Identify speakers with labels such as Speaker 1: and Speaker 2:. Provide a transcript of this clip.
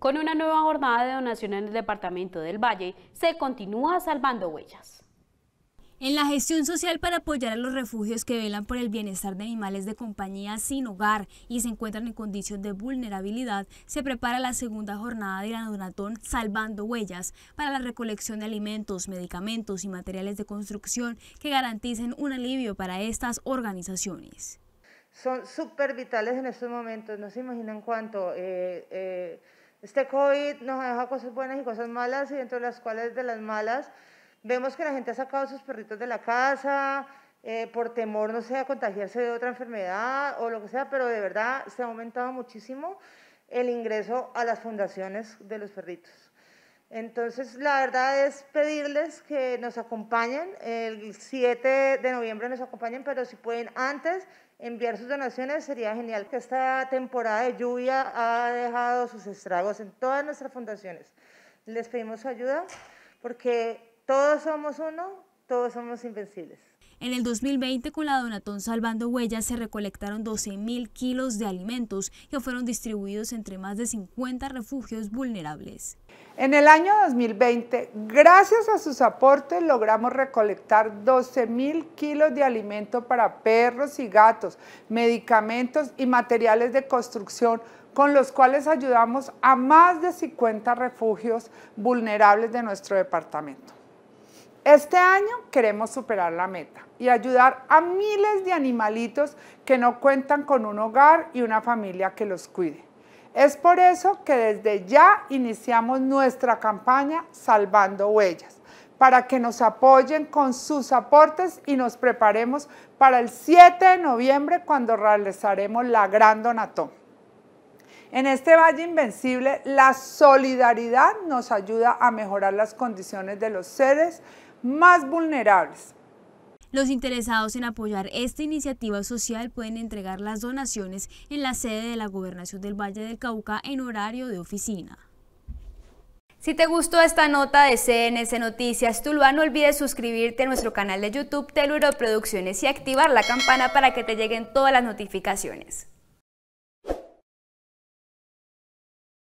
Speaker 1: Con una nueva jornada de donación en el departamento del Valle, se continúa salvando huellas. En la gestión social para apoyar a los refugios que velan por el bienestar de animales de compañía sin hogar y se encuentran en condición de vulnerabilidad, se prepara la segunda jornada de la donatón Salvando Huellas para la recolección de alimentos, medicamentos y materiales de construcción que garanticen un alivio para estas organizaciones.
Speaker 2: Son súper vitales en estos momentos, no se imaginan cuánto. Eh, eh, este COVID nos ha dejado cosas buenas y cosas malas y dentro de las cuales de las malas vemos que la gente ha sacado a sus perritos de la casa eh, por temor, no sé, a contagiarse de otra enfermedad o lo que sea, pero de verdad se ha aumentado muchísimo el ingreso a las fundaciones de los perritos. Entonces, la verdad es pedirles que nos acompañen. El 7 de noviembre nos acompañen, pero si pueden antes enviar sus donaciones, sería genial. Que esta temporada de lluvia ha dejado sus estragos en todas nuestras fundaciones. Les pedimos su ayuda porque todos somos uno todos somos invencibles.
Speaker 1: En el 2020, con la Donatón Salvando Huellas, se recolectaron 12.000 kilos de alimentos que fueron distribuidos entre más de 50 refugios vulnerables.
Speaker 3: En el año 2020, gracias a sus aportes, logramos recolectar 12.000 kilos de alimento para perros y gatos, medicamentos y materiales de construcción con los cuales ayudamos a más de 50 refugios vulnerables de nuestro departamento. Este año queremos superar la meta y ayudar a miles de animalitos que no cuentan con un hogar y una familia que los cuide. Es por eso que desde ya iniciamos nuestra campaña Salvando Huellas, para que nos apoyen con sus aportes y nos preparemos para el 7 de noviembre cuando realizaremos la gran donatón. En este Valle Invencible, la solidaridad nos ayuda a mejorar las condiciones de los seres
Speaker 1: más vulnerables. Los interesados en apoyar esta iniciativa social pueden entregar las donaciones en la sede de la Gobernación del Valle del Cauca en horario de oficina. Si te gustó esta nota de CNS Noticias Tuluá, no olvides suscribirte a nuestro canal de YouTube Teluro Producciones y activar la campana para que te lleguen todas las notificaciones.